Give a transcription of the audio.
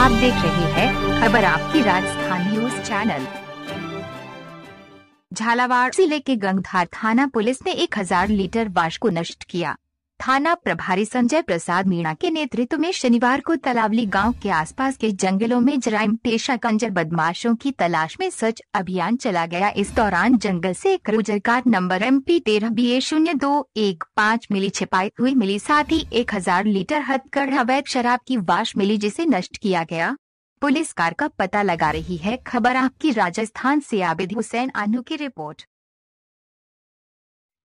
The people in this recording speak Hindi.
आप देख रहे हैं खबर आपकी राजस्थान न्यूज चैनल झालावाड़ जिले के गंगधार थाना पुलिस ने 1000 लीटर वाश को नष्ट किया थाना प्रभारी संजय प्रसाद मीणा के नेतृत्व में शनिवार को तलावली गांव के आसपास के जंगलों में जराइम पेशा कंजर बदमाशों की तलाश में सर्च अभियान चला गया इस दौरान जंगल से एक रोजर कार्ड नंबर एम पी तेरह बी ए शून्य दो एक पाँच मिली छिपाई हुई मिली साथ ही एक हजार लीटर हथकड़ अवैध शराब की वाश मिली जिसे नष्ट किया गया पुलिस कार का पता लगा रही है खबर आपकी राजस्थान से आबिद हुसैन आनू की रिपोर्ट